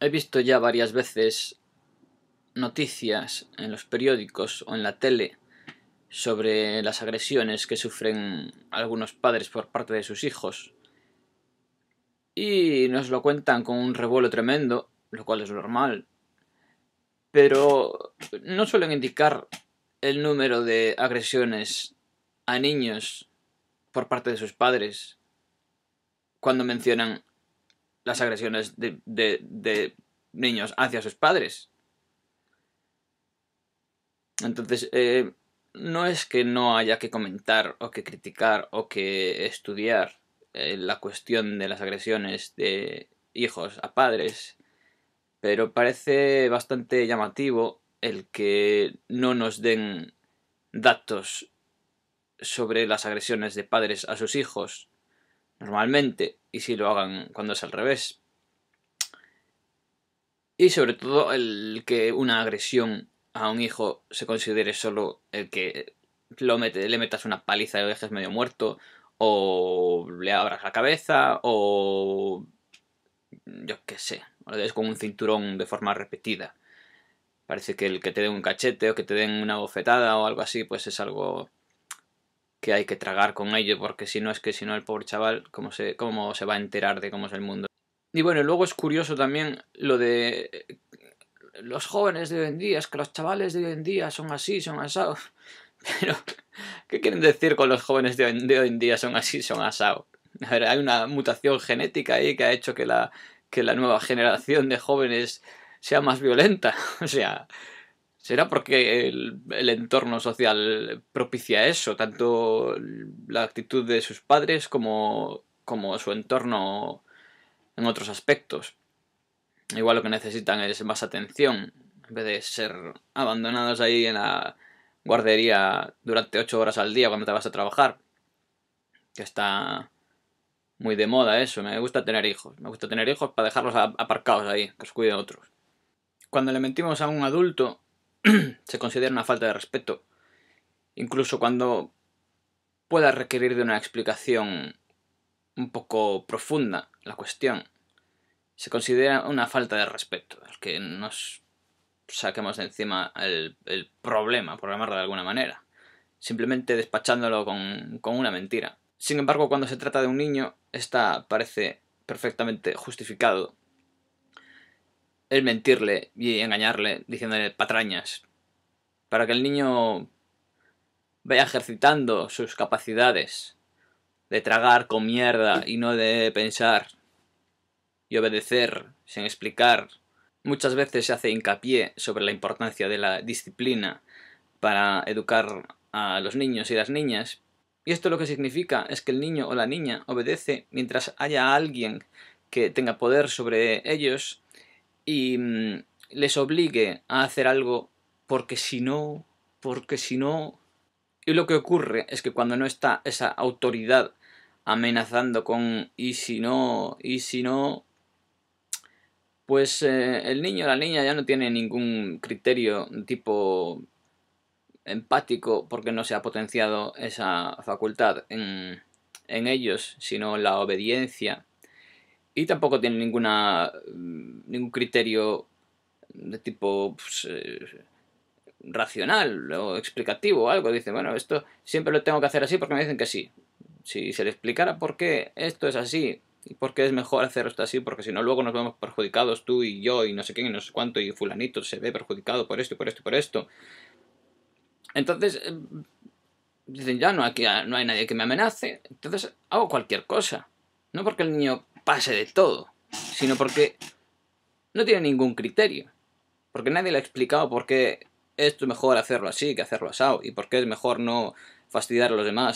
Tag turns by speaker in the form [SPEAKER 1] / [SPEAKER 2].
[SPEAKER 1] he visto ya varias veces noticias en los periódicos o en la tele sobre las agresiones que sufren algunos padres por parte de sus hijos. Y nos lo cuentan con un revuelo tremendo, lo cual es normal. Pero no suelen indicar el número de agresiones a niños por parte de sus padres cuando mencionan las agresiones de, de, niños hacia sus padres. Entonces, eh, no es que no haya que comentar o que criticar o que estudiar eh, la cuestión de las agresiones de hijos a padres, pero parece bastante llamativo el que no nos den datos sobre las agresiones de padres a sus hijos. Normalmente, y si lo hagan cuando es al revés. Y sobre todo el que una agresión a un hijo se considere solo el que le metas una paliza y lo dejes medio muerto, o le abras la cabeza, o yo qué sé, o le con un cinturón de forma repetida. Parece que el que te den un cachete o que te den una bofetada o algo así, pues es algo que hay que tragar con ello, porque si no es que si no el pobre chaval, ¿cómo se, cómo se va a enterar de cómo es el mundo? Y bueno, luego es curioso también lo de los jóvenes de hoy en día, es que los chavales de hoy en día son así, son asados. Pero, ¿qué quieren decir con los jóvenes de hoy, en día son así, son asados? A ver, hay una mutación genética ahí que ha hecho que la, que la nueva generación de jóvenes sea más violenta. O sea, ¿Será porque el, entorno social propicia eso? Tanto la actitud de sus padres como, como su entorno en otros aspectos. Igual lo que necesitan es más atención, en vez de ser abandonados ahí en la guardería durante ocho horas al día cuando te vas a trabajar. Que está muy de moda eso. Me gusta tener hijos. Me gusta tener hijos para dejarlos aparcados ahí, que os cuiden otros. Cuando le mentimos a un adulto, se considera una falta de respeto, incluso cuando pueda requerir de una explicación un poco profunda la cuestión. Se considera una falta de respeto, el que nos saquemos de encima el, problema, por llamarlo de alguna manera, simplemente despachándolo con, con una mentira. Sin embargo, cuando se trata de un niño, esta parece perfectamente justificado es mentirle y engañarle diciéndole patrañas. Para que el niño vaya ejercitando sus capacidades de tragar con mierda y no de pensar y obedecer sin explicar. Muchas veces se hace hincapié sobre la importancia de la disciplina para educar a los niños y las niñas. Y esto lo que significa es que el niño o la niña obedece mientras haya alguien que tenga poder sobre ellos y mm, les obligue a hacer algo porque si no, porque si no... Y lo que ocurre es que cuando no está esa autoridad amenazando con y si no, y si no, pues eh, el niño o la niña ya no tiene ningún criterio tipo empático porque no se ha potenciado esa facultad en, en ellos, sino la obediencia y tampoco tiene ninguna, mm, ningún criterio de tipo pues, eh, racional o explicativo o algo. Dice, bueno, esto siempre lo tengo que hacer así porque me dicen que sí. Si se le explicara por qué esto es así y por qué es mejor hacer esto así, porque si no luego nos vemos perjudicados tú y yo y no sé quién y no sé cuánto y fulanito se ve perjudicado por esto y por esto y por esto. Entonces, em, dicen, ya no, aquí no hay nadie que me amenace, entonces hago cualquier cosa. No porque el niño pase de todo, sino porque no tiene ningún criterio. Porque nadie le ha explicado por qué esto es mejor hacerlo así que hacerlo asado y por qué es mejor no fastidiar a los demás